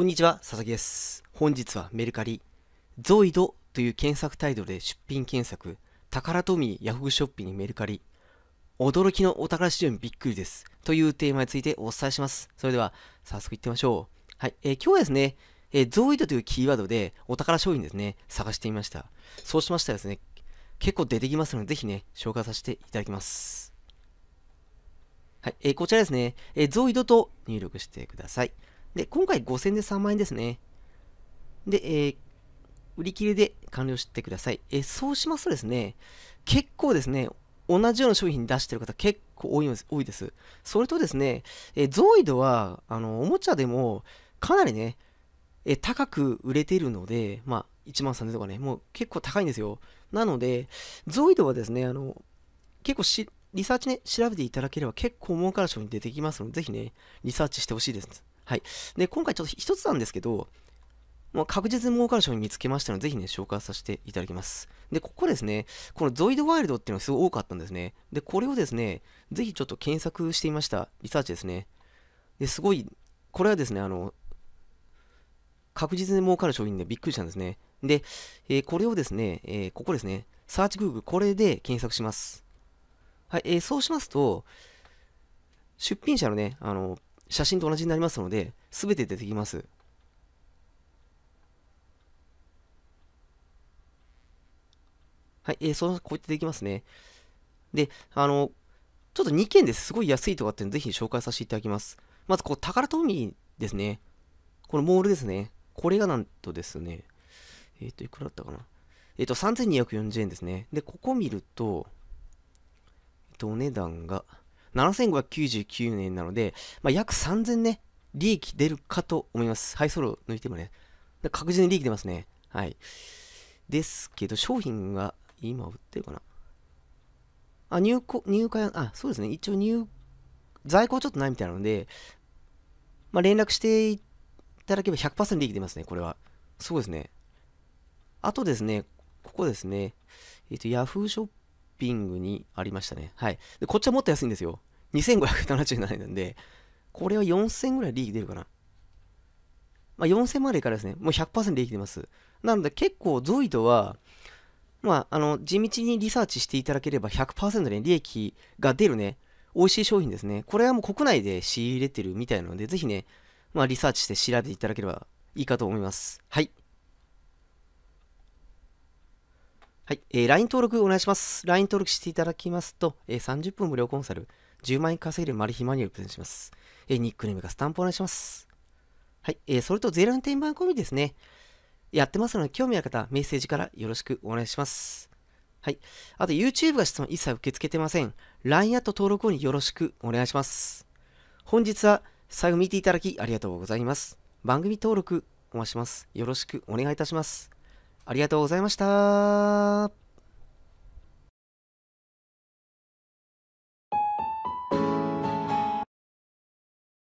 こんにちは、佐々木です。本日はメルカリ、ゾイドという検索タイトルで出品検索、宝トミーヤフーショッピングメルカリ、驚きのお宝市場にびっくりです。というテーマについてお伝えします。それでは、早速いってみましょう。はい、えー、今日はですね、えー、ゾイドというキーワードでお宝商品ですね、探してみました。そうしましたらですね、結構出てきますので、ぜひね、紹介させていただきます。はい、えー、こちらですね、えー、ゾイドと入力してください。で、今回5000で3万円ですね。で、えー、売り切れで完了してください。えー、そうしますとですね、結構ですね、同じような商品出してる方結構多いです多いです。それとですね、えー、ゾイドは、あの、おもちゃでもかなりね、えー、高く売れているので、まあ、1万3000とかね、もう結構高いんですよ。なので、ゾイドはですね、あの、結構し、リサーチね、調べていただければ結構儲かる商品出てきますので、ぜひね、リサーチしてほしいです。はい。で、今回ちょっと一つなんですけど、ま確実に儲かる商品見つけましたので、ぜひね、紹介させていただきます。で、ここですね、このゾイドワイルドっていうのがすごい多かったんですね。で、これをですね、ぜひちょっと検索してみました。リサーチですね。で、すごい、これはですね、あの、確実に儲かる商品でびっくりしたんですね。で、えー、これをですね、えー、ここですね、サーチグーグル、これで検索します。はい、えー、そうしますと、出品者のね、あの、写真と同じになりますので、すべて出てきます。はい、えー、そう、こうやってできますね。で、あの、ちょっと2件ですごい安いとかっていうのぜひ紹介させていただきます。まず、こう、宝トミーですね。このモールですね。これがなんとですね、えっ、ー、と、いくらだったかな。えっ、ー、と、3240円ですね。で、ここ見ると、えっ、ー、と、お値段が、7599年なので、まあ、約3000ね、利益出るかと思います。ハイソロ抜いてもね。確実に利益出ますね。はい。ですけど、商品が今売ってるかなあ、入庫、入荷、あ、そうですね。一応入、在庫はちょっとないみたいなので、まあ、連絡していただければ100%利益出ますね、これは。そうですね。あとですね、ここですね。えっ、と、Yahoo ショッピングにありましたね。はい。で、こっちはもっと安いんですよ。2577円なんで、これは4000ぐらい利益出るかな。まあ、4000までからですね、もう100%利益出ます。なので結構ゾイドは、まあ、あの、地道にリサーチしていただければ100%ね、利益が出るね、美味しい商品ですね。これはもう国内で仕入れてるみたいなので、ぜひね、まあ、リサーチして調べていただければいいかと思います。はい。はい、えー、LINE 登録お願いします。LINE 登録していただきますと、えー、30分無料コンサル、10万円稼げるマル秘マニュアルプレゼントします。えー、ニックネームがスタンプお願いします。はい、えー、それとゼロの転売込みですね。やってますので、興味ある方、メッセージからよろしくお願いします。はい。あと、YouTube が質問一切受け付けてません。LINE アット登録後によろしくお願いします。本日は最後見ていただきありがとうございます。番組登録お待ちします。よろしくお願いいたします。ありがとうございました。